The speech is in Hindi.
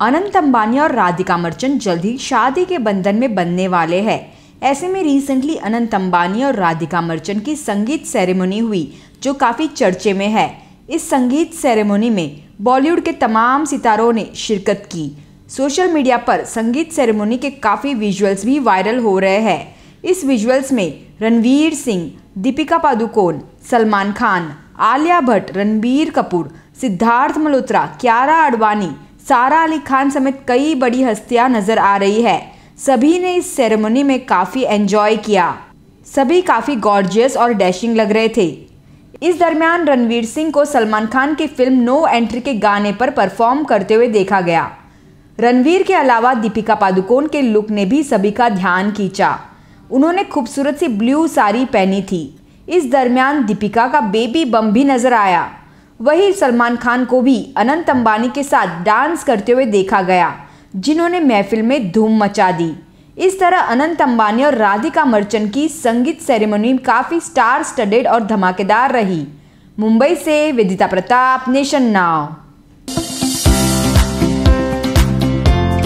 अनंत अंबानी और राधिका मर्चेंट जल्द ही शादी के बंधन में बनने वाले हैं ऐसे में रिसेंटली अनंत अंबानी और राधिका मर्चेंट की संगीत सेरेमनी हुई जो काफ़ी चर्चे में है इस संगीत सेरेमनी में बॉलीवुड के तमाम सितारों ने शिरकत की सोशल मीडिया पर संगीत सेरेमनी के काफ़ी विजुअल्स भी वायरल हो रहे हैं इस विजुअल्स में रणवीर सिंह दीपिका पादुकोण सलमान खान आलिया भट्ट रणबीर कपूर सिद्धार्थ मल्होत्रा क्यारा आडवाणी सारा अली खान समेत कई बड़ी हस्तियां नजर आ रही है सभी ने इस सेरेमनी में काफ़ी एंजॉय किया सभी काफ़ी गॉर्जियस और डैशिंग लग रहे थे इस दरमियान रणवीर सिंह को सलमान खान की फिल्म नो एंट्री के गाने पर परफॉर्म करते हुए देखा गया रणवीर के अलावा दीपिका पादुकोण के लुक ने भी सभी का ध्यान खींचा उन्होंने खूबसूरत सी ब्लू साड़ी पहनी थी इस दरमियान दीपिका का बेबी बम भी नजर आया वहीं सलमान खान को भी अनंत अंबानी के साथ डांस करते हुए देखा गया जिन्होंने महफिल में धूम मचा दी इस तरह अनंत अंबानी और राधिका मर्चन की संगीत सेरेमनी काफ़ी स्टार स्टडेड और धमाकेदार रही मुंबई से विदिता प्रताप नेशन नाव